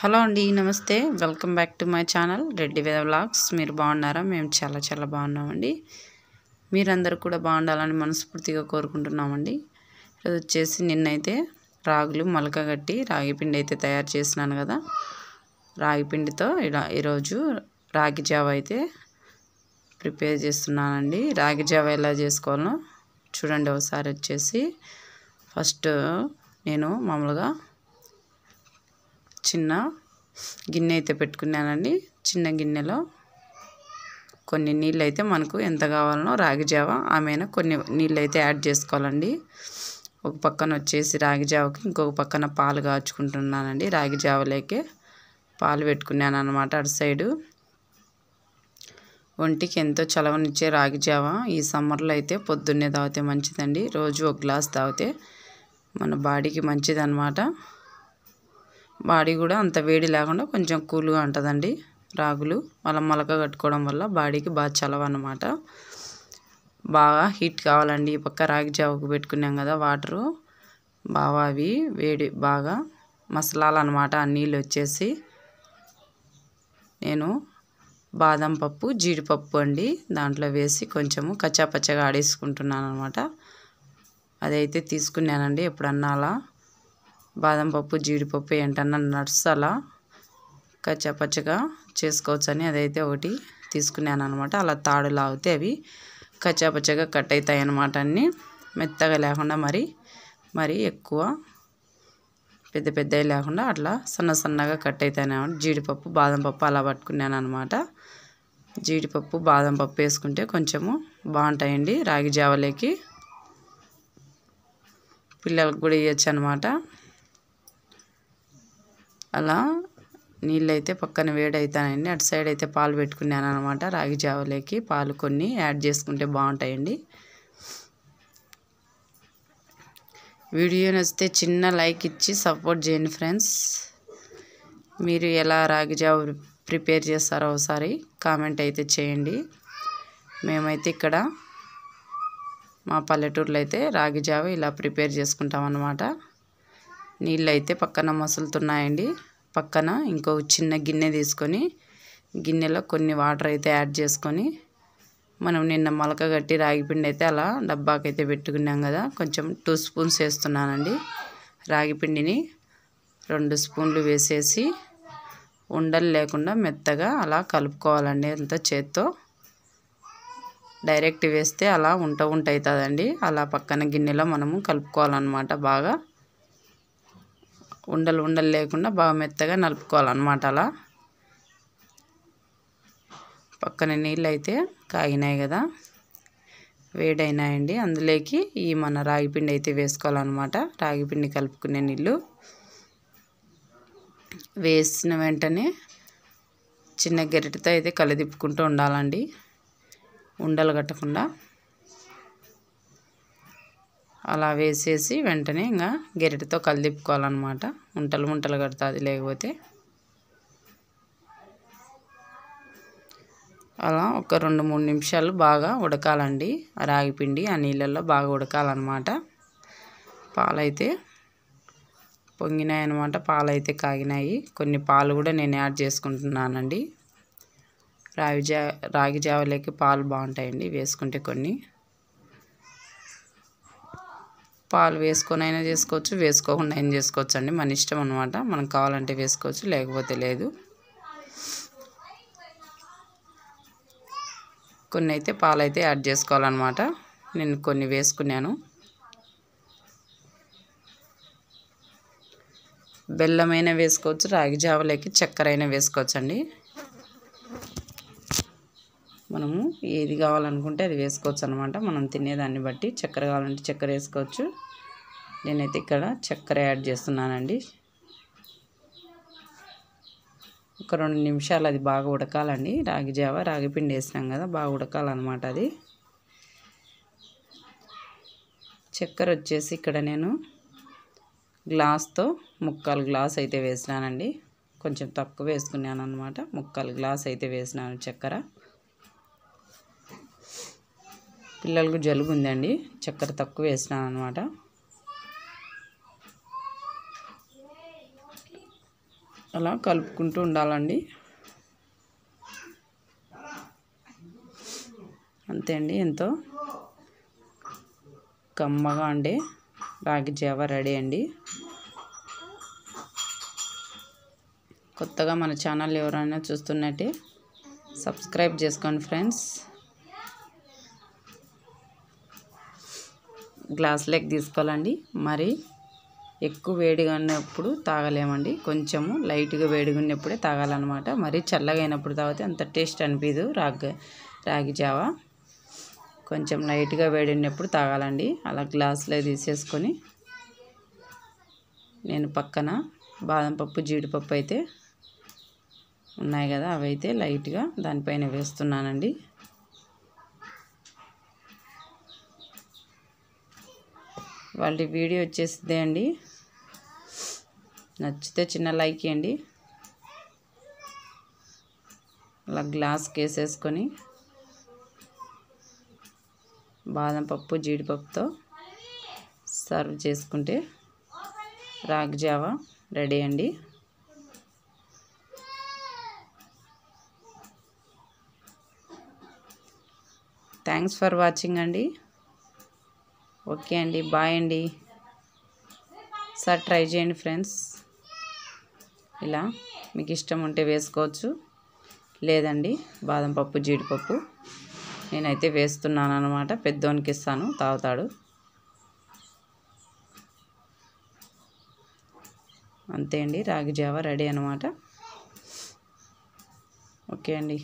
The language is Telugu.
హలో అండి నమస్తే welcome back to my channel Reddy Veda vlogs మీరు బాగున్నారా మేము చాలా చాలా బాగున్నామండి మీరందరూ కూడా బాగుండాలని మనస్ఫూర్తిగా కోరుకుంటున్నామండి ఇది వచ్చేసి నిన్నైతే రాగులు మొలకగట్టి రాగి పిండి అయితే తయారు చేసినాను కదా రాగి పిండితో ఇలా ఈరోజు రాగి జావ అయితే ప్రిపేర్ చేస్తున్నానండి రాగి జావ ఎలా చేసుకోవాలో చూడండి ఒకసారి వచ్చేసి ఫస్ట్ నేను మామూలుగా చిన్న గిన్నె అయితే పెట్టుకున్నానండి చిన్న గిన్నెలో కొన్ని నీళ్ళు అయితే మనకు ఎంత కావాలనో రాగి జావ ఆమెన కొన్ని నీళ్ళు అయితే యాడ్ చేసుకోవాలండి ఒక పక్కన వచ్చేసి రాగి జావకి ఇంకొక పక్కన పాలు కాచుకుంటున్నానండి రాగి జావలేకే పాలు పెట్టుకున్నాను అనమాట అటు సైడు ఒంటికి ఎంతో చలవనిచ్చే రాగి జావ ఈ సమ్మర్లో అయితే పొద్దున్నే తాగితే మంచిదండి రోజు ఒక గ్లాస్ తాగితే మన బాడీకి మంచిదన్నమాట బాడీ కూడా అంత వేడి లేకుండా కొంచెం కూల్గా ఉంటుందండి రాగులు మళ్ళీ మొలక కట్టుకోవడం వల్ల బాడీకి బాగా చలవ అనమాట బాగా హీట్ కావాలండి ఈ పక్క రాగి జావకు పెట్టుకున్నాం కదా వాటరు బాగా అవి వేడి బాగా అనమాట ఆ నీళ్ళు వచ్చేసి నేను బాదం పప్పు జీడిపప్పు అండి దాంట్లో వేసి కొంచెము కచ్చాపచ్చగా ఆడేసుకుంటున్నాను అనమాట అదైతే తీసుకున్నానండి ఎప్పుడన్నా అలా బాదం పప్పు జీడిపప్పు ఏంటన్నా నట్స్ అలా కచ్చపచ్చగా చేసుకోవచ్చని అదైతే ఒకటి తీసుకున్నాను అనమాట అలా తాడు లాగితే అవి కచ్చాపచ్చగా కట్ అవుతాయి అనమాట అన్నీ మెత్తగా లేకుండా మరి మరి ఎక్కువ పెద్ద పెద్దవి లేకుండా అట్లా సన్న సన్నగా కట్ అవుతాయి అనమాట జీడిపప్పు బాదం పప్పు అలా పట్టుకున్నాను అనమాట జీడిపప్పు బాదం పప్పు వేసుకుంటే కొంచెము బాగుంటాయండి రాగి జావలేకి పిల్లలకు కూడా ఇవ్వచ్చు అనమాట అలా నీళ్ళైతే పక్కన వేడైతానండి అటు సైడ్ అయితే పాలు పెట్టుకున్నాను అనమాట రాగి జావలేకి పాలు కొన్ని యాడ్ చేసుకుంటే బాగుంటాయండి వీడియో నచ్చితే చిన్న లైక్ ఇచ్చి సపోర్ట్ చేయండి ఫ్రెండ్స్ మీరు ఎలా రాగి జావ ప్రిపేర్ చేస్తారో ఒకసారి కామెంట్ అయితే చేయండి మేమైతే ఇక్కడ మా పల్లెటూరులో అయితే రాగి జావ ఇలా ప్రిపేర్ చేసుకుంటాం నీళ్ళు అయితే పక్కన మసులుతున్నాయండి పక్కన ఇంకో చిన్న గిన్నె తీసుకొని గిన్నెలో కొన్ని వాటర్ అయితే యాడ్ చేసుకొని మనం నిన్న మొలక కట్టి రాగిపిండి అయితే అలా డబ్బాకైతే పెట్టుకున్నాం కదా కొంచెం టూ స్పూన్స్ వేస్తున్నానండి రాగిపిండిని రెండు స్పూన్లు వేసేసి ఉండలు లేకుండా మెత్తగా అలా కలుపుకోవాలండి అంత చేత్తో డైరెక్ట్ వేస్తే అలా ఉంట ఉంట అలా పక్కన గిన్నెలో మనము కలుపుకోవాలన్నమాట బాగా ఉండలు ఉండలు లేకుండా బాగా మెత్తగా నలుపుకోవాలన్నమాట అలా పక్కన నీళ్ళు అయితే కాగినాయి కదా వేడైనాయండి అందులోకి ఈ మన రాగిపిండి అయితే వేసుకోవాలన్నమాట రాగిపిండి కలుపుకునే నీళ్ళు వేసిన వెంటనే చిన్న గరిటతో అయితే కలదిప్పుకుంటూ ఉండాలండి ఉండలు కట్టకుండా అలా వేసేసి వెంటనే ఇంకా గెరిటితో కలిదిప్పుకోవాలన్నమాట ఉంటలు ముంటలు కడుతుంది లేకపోతే అలా ఒక రెండు మూడు నిమిషాలు బాగా ఉడకాలండి రాగిపిండి ఆ నీళ్ళల్లో బాగా ఉడకాలన్నమాట పాలైతే పొంగినాయి అనమాట పాలైతే కాగినాయి కొన్ని పాలు కూడా నేను యాడ్ చేసుకుంటున్నానండి రాగి జా రాగి జావలేకి పాలు బాగుంటాయండి వేసుకుంటే కొన్ని పాలు వేసుకొని అయినా చేసుకోవచ్చు వేసుకోకుండా అయినా చేసుకోవచ్చు అండి మన ఇష్టం అనమాట మనకు కావాలంటే వేసుకోవచ్చు లేకపోతే లేదు కొన్ని అయితే పాలు అయితే యాడ్ చేసుకోవాలన్నమాట నేను కొన్ని వేసుకున్నాను బెల్లమైనా వేసుకోవచ్చు రాగి జావలేకి చక్కెర అయినా వేసుకోవచ్చండి మనము ఏది కావాలనుకుంటే అది వేసుకోవచ్చు అనమాట మనం తినేదాన్ని బట్టి చక్కెర కావాలంటే చక్కెర వేసుకోవచ్చు నేనైతే ఇక్కడ చక్కెర యాడ్ చేస్తున్నానండి ఒక రెండు నిమిషాలు అది బాగా ఉడకాలండి రాగి జావ రాగి పిండి వేసినాం కదా బాగా ఉడకాలన్నమాట అది చక్కెర వచ్చేసి ఇక్కడ నేను గ్లాస్తో ముక్కాలు గ్లాస్ అయితే వేసినానండి కొంచెం తక్కువ వేసుకున్నాను అనమాట ముక్కాలు గ్లాస్ అయితే వేసినాను చక్కెర పిల్లలకు జలుబు ఉందండి చక్కెర తక్కువ వేసినాను అనమాట అలా కలుపుకుంటూ ఉండాలండి అంతే అండి ఎంతో కమ్మగా అండి రాగి జావ రెడీ అండి కొత్తగా మన ఛానల్ ఎవరైనా చూస్తున్నట్టే సబ్స్క్రైబ్ చేసుకోండి ఫ్రెండ్స్ గ్లాస్ లెక్ తీసుకోవాలండి మరి ఎక్కువ వేడిగా ఉన్నప్పుడు తాగలేమండి కొంచెము లైట్గా వేడిగా ఉన్నప్పుడే తాగాలన్నమాట మరీ చల్లగా అయినప్పుడు తాగితే అంత టేస్ట్ అనిపించదు రాగి రాగి జావ కొంచెం లైట్గా వేడి ఉన్నప్పుడు తాగాలండి అలా గ్లాసులో తీసేసుకొని నేను పక్కన బాదం పప్పు జీడిపప్పు అయితే ఉన్నాయి కదా అవైతే లైట్గా దానిపైన వేస్తున్నానండి వాళ్ళ వీడియో వచ్చేస్తుంది అండి నచ్చితే చిన్న లైక్ ఇవ్వండి అలా గ్లాస్ కేసేసుకొని బాదం పప్పు జీడిపప్పుతో సర్వ్ చేసుకుంటే రాగి జావా రెడీ అండి థ్యాంక్స్ ఫర్ వాచింగ్ అండి ఓకే అండి బాయ్ అండి సార్ ట్రై చేయండి ఫ్రెండ్స్ ఇలా మీకు ఇష్టం ఉంటే వేసుకోవచ్చు లేదండి బాదం పప్పు జీడిపప్పు నేనైతే వేస్తున్నాను అనమాట పెద్దోనికి ఇస్తాను తాగుతాడు అంతే అండి రాగి జావా రెడీ అనమాట ఓకే అండి